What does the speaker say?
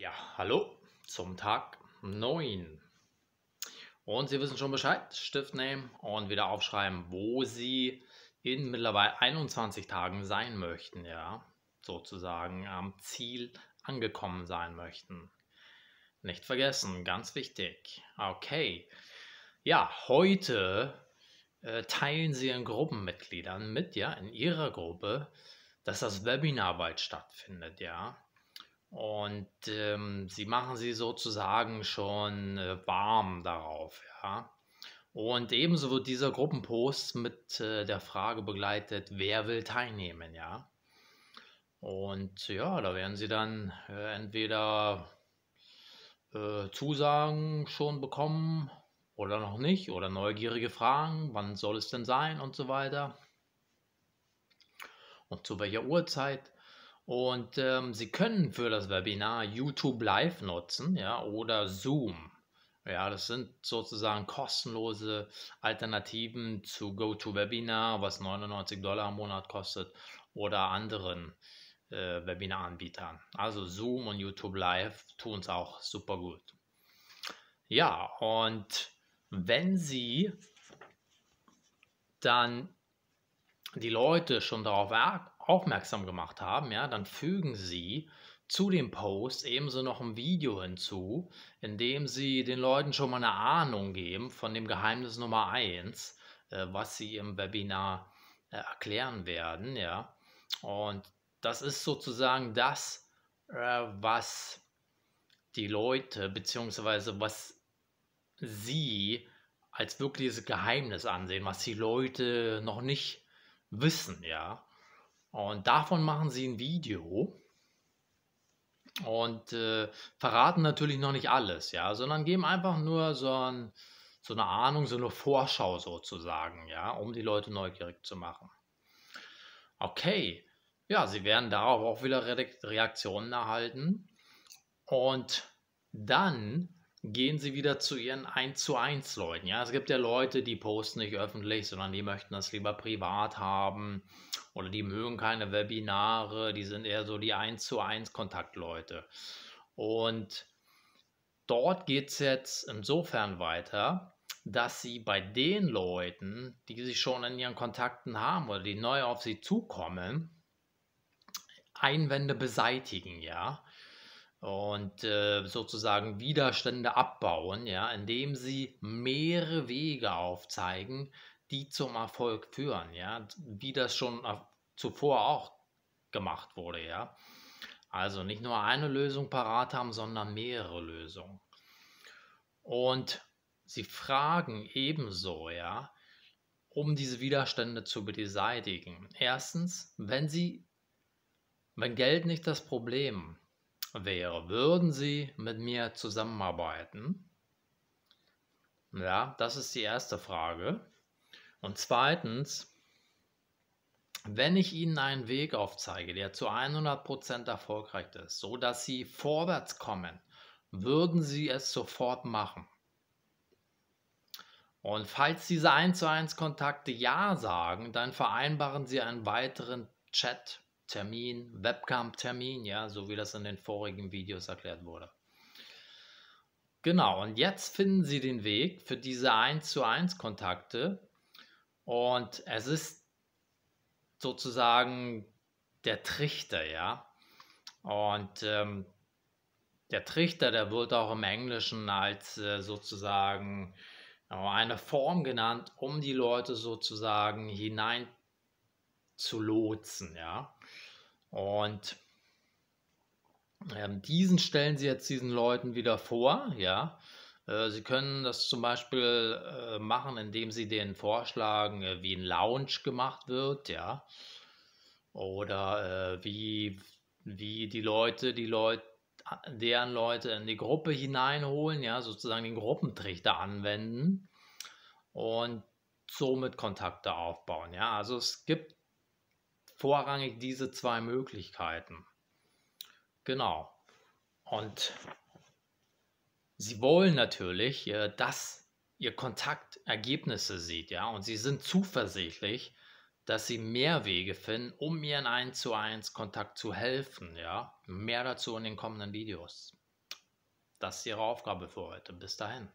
Ja, hallo zum Tag 9. Und Sie wissen schon Bescheid, Stift nehmen und wieder aufschreiben, wo Sie in mittlerweile 21 Tagen sein möchten, ja, sozusagen am Ziel angekommen sein möchten. Nicht vergessen, ganz wichtig. Okay. Ja, heute äh, teilen Sie Ihren Gruppenmitgliedern mit, ja, in Ihrer Gruppe, dass das Webinar bald stattfindet, ja. Und ähm, sie machen sie sozusagen schon äh, warm darauf, ja. Und ebenso wird dieser Gruppenpost mit äh, der Frage begleitet, wer will teilnehmen, ja. Und ja, da werden sie dann äh, entweder äh, Zusagen schon bekommen oder noch nicht oder neugierige Fragen, wann soll es denn sein und so weiter und zu welcher Uhrzeit. Und ähm, Sie können für das Webinar YouTube Live nutzen, ja, oder Zoom. Ja, das sind sozusagen kostenlose Alternativen zu GoToWebinar, was 99 Dollar im Monat kostet, oder anderen äh, Webinaranbietern. Also Zoom und YouTube Live tun es auch super gut. Ja, und wenn Sie dann die Leute schon darauf aufmerksam gemacht haben, ja, dann fügen Sie zu dem Post ebenso noch ein Video hinzu, in dem Sie den Leuten schon mal eine Ahnung geben von dem Geheimnis Nummer 1, äh, was Sie im Webinar äh, erklären werden, ja. Und das ist sozusagen das, äh, was die Leute beziehungsweise was Sie als wirkliches Geheimnis ansehen, was die Leute noch nicht wissen, ja. Und davon machen sie ein Video und äh, verraten natürlich noch nicht alles, ja, sondern geben einfach nur so, ein, so eine Ahnung, so eine Vorschau sozusagen, ja, um die Leute neugierig zu machen. Okay, ja, sie werden darauf auch wieder Reaktionen erhalten und dann gehen sie wieder zu ihren 1 zu 1 Leuten. Ja, es gibt ja Leute, die posten nicht öffentlich, sondern die möchten das lieber privat haben oder die mögen keine Webinare, die sind eher so die 1 zu 1 Kontaktleute. Und dort geht es jetzt insofern weiter, dass sie bei den Leuten, die sie schon in ihren Kontakten haben oder die neu auf sie zukommen, Einwände beseitigen, ja und äh, sozusagen Widerstände abbauen, ja, indem sie mehrere Wege aufzeigen, die zum Erfolg führen, ja, wie das schon zuvor auch gemacht wurde, ja. Also nicht nur eine Lösung parat haben, sondern mehrere Lösungen. Und sie fragen ebenso, ja, um diese Widerstände zu beseitigen. Erstens, wenn sie wenn Geld nicht das Problem wäre, würden Sie mit mir zusammenarbeiten? Ja, das ist die erste Frage. Und zweitens, wenn ich Ihnen einen Weg aufzeige, der zu 100% erfolgreich ist, so dass Sie vorwärts kommen, würden Sie es sofort machen? Und falls diese 1 zu 1 Kontakte Ja sagen, dann vereinbaren Sie einen weiteren Chat Termin, Webcam-Termin, ja, so wie das in den vorigen Videos erklärt wurde. Genau, und jetzt finden Sie den Weg für diese 1 zu 1 Kontakte und es ist sozusagen der Trichter, ja. Und ähm, der Trichter, der wird auch im Englischen als äh, sozusagen eine Form genannt, um die Leute sozusagen hinein zu lotsen, ja. Und ähm, diesen stellen sie jetzt diesen Leuten wieder vor, ja. Äh, sie können das zum Beispiel äh, machen, indem sie denen vorschlagen, äh, wie ein Lounge gemacht wird, ja. Oder äh, wie, wie die Leute, die Leute, deren Leute in die Gruppe hineinholen, ja, sozusagen den Gruppentrichter anwenden und somit Kontakte aufbauen. Ja, also es gibt vorrangig diese zwei Möglichkeiten. Genau. Und sie wollen natürlich, äh, dass ihr Kontakt Ergebnisse sieht, ja, und sie sind zuversichtlich, dass sie mehr Wege finden, um ihren 1 zu 1 Kontakt zu helfen, ja. Mehr dazu in den kommenden Videos. Das ist ihre Aufgabe für heute. Bis dahin.